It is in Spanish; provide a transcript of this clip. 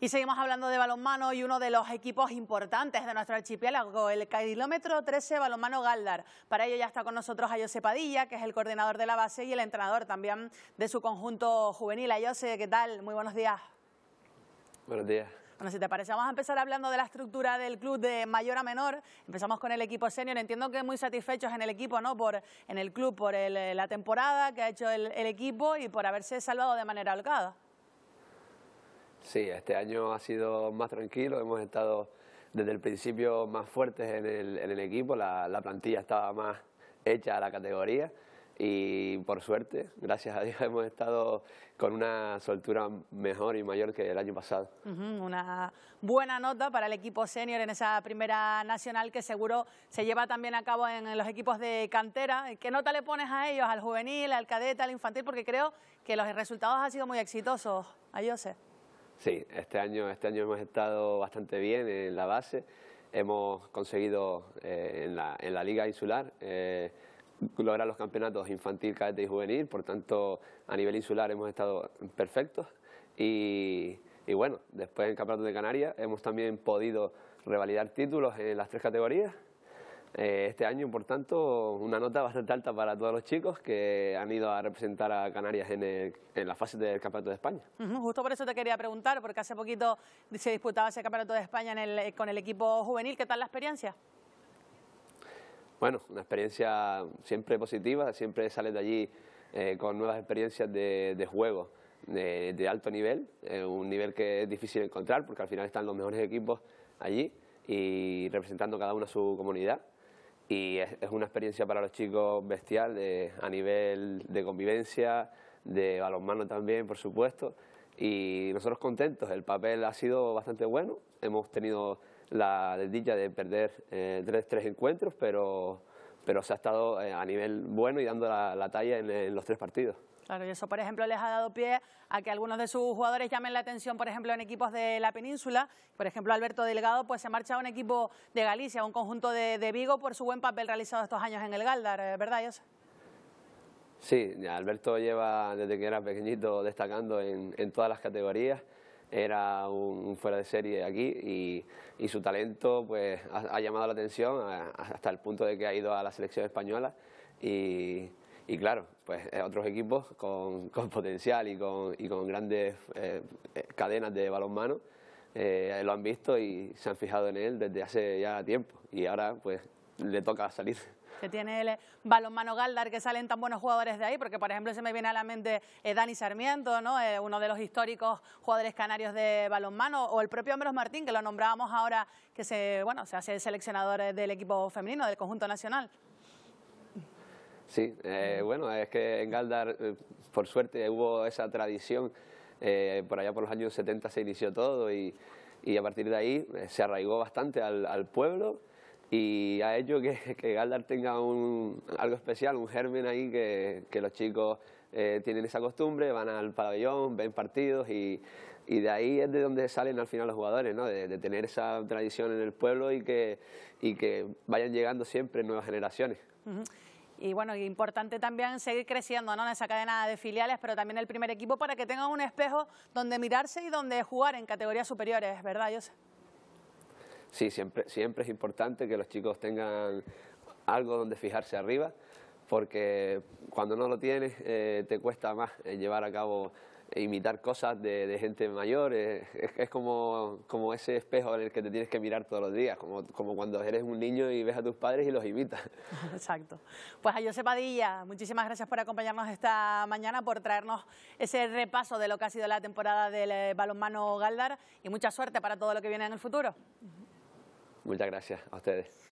Y seguimos hablando de balonmano y uno de los equipos importantes de nuestro archipiélago, el kilómetro 13 balonmano Galdar. Para ello ya está con nosotros a Ayose Padilla, que es el coordinador de la base y el entrenador también de su conjunto juvenil. Ayose, ¿qué tal? Muy buenos días. Buenos días. Bueno, si te parece, vamos a empezar hablando de la estructura del club de mayor a menor. Empezamos con el equipo senior. Entiendo que muy satisfechos en el equipo, ¿no? Por, en el club, por la temporada que ha hecho el, el equipo y por haberse salvado de manera holgada. Sí, este año ha sido más tranquilo, hemos estado desde el principio más fuertes en el, equipo, la, plantilla estaba más hecha a la categoría y por suerte, gracias a Dios, hemos estado con una soltura mejor y mayor que el año pasado. una buena nota para el equipo senior en esa primera nacional que seguro se lleva también a cabo en los equipos de cantera. ¿Qué nota le pones a ellos, al juvenil, al cadete, al infantil? Porque creo que los resultados han sido muy exitosos. A Sí, este año, este año hemos estado bastante bien en la base. Hemos conseguido eh, en, la, Liga Insular eh, lograr los campeonatos infantil, cadete y juvenil. Por tanto, a nivel insular hemos estado perfectos. Y, y bueno, después en Campeonato de Canarias hemos también podido revalidar títulos en las tres categorías eh, este año, por tanto, una nota bastante alta para todos los chicos que han ido a representar a Canarias en, en la fase del Campeonato de España. justo por eso te quería preguntar, porque hace poquito se disputaba ese Campeonato de España eh, con el equipo juvenil. ¿Qué tal la experiencia? Bueno, una experiencia siempre positiva, siempre sales de allí eh, con nuevas experiencias de, juego. De, alto nivel, un nivel que es difícil encontrar porque al final están los mejores equipos allí y representando cada uno a su comunidad y es, una experiencia para los chicos bestial eh, a nivel de convivencia, de balonmano también, por supuesto, y nosotros contentos. El papel ha sido bastante bueno, hemos tenido la desdicha de perder eh, tres, tres encuentros, pero pero se ha estado eh, a nivel bueno y dando la, talla en, los tres partidos. Claro, y eso, por ejemplo, les ha dado pie a que algunos de sus jugadores llamen la atención, por ejemplo, en equipos de la península. Por ejemplo, Alberto Delgado pues se marcha a un equipo de Galicia, a un conjunto de, Vigo, por su buen papel realizado estos años en el Galdar, ¿eh? ¿verdad, José? Sí, Alberto lleva desde que era pequeñito destacando en, en todas las categorías era un, fuera de serie aquí y, su talento pues ha, llamado la atención hasta el punto de que ha ido a la selección española y, claro, pues otros equipos con, potencial y con, y con grandes eh, cadenas de balonmano eh, lo han visto y se han fijado en él desde hace ya tiempo y ahora pues le toca salir. Que tiene el eh, balonmano Galdar, que salen tan buenos jugadores de ahí, porque por ejemplo se me viene a la mente eh, Dani Sarmiento, ¿no? Eh, uno de los históricos jugadores canarios de balonmano, o el propio Ambros Martín, que lo nombrábamos ahora, que se, bueno, se hace seleccionador del equipo femenino, del conjunto nacional. Sí, bueno, es que en Galdar, por suerte, hubo esa tradición, por allá por los años 70 se inició todo y, a partir de ahí se arraigó bastante al pueblo y ha hecho que, que Galdar tenga un, algo especial, un germen ahí que, los chicos eh, tienen esa costumbre, van al pabellón, ven partidos y, de ahí es de donde salen al final los jugadores, ¿no? de, tener esa tradición en el pueblo y que, y que vayan llegando siempre nuevas generaciones. Y bueno, importante también seguir creciendo ¿no? en esa cadena de filiales, pero también el primer equipo para que tengan un espejo donde mirarse y donde jugar en categorías superiores, ¿verdad, José? sí, siempre, siempre es importante que los chicos tengan algo donde fijarse arriba, porque cuando no lo tienes eh, te cuesta más eh, llevar a cabo e imitar cosas de, gente mayor, eh, es, como, ese espejo en el que te tienes que mirar todos los días, como, como, cuando eres un niño y ves a tus padres y los imitas. Exacto. Pues a Jose Padilla, muchísimas gracias por acompañarnos esta mañana, por traernos ese repaso de lo que ha sido la temporada del balonmano Galdar y mucha suerte para todo lo que viene en el futuro. Muchas gracias a ustedes.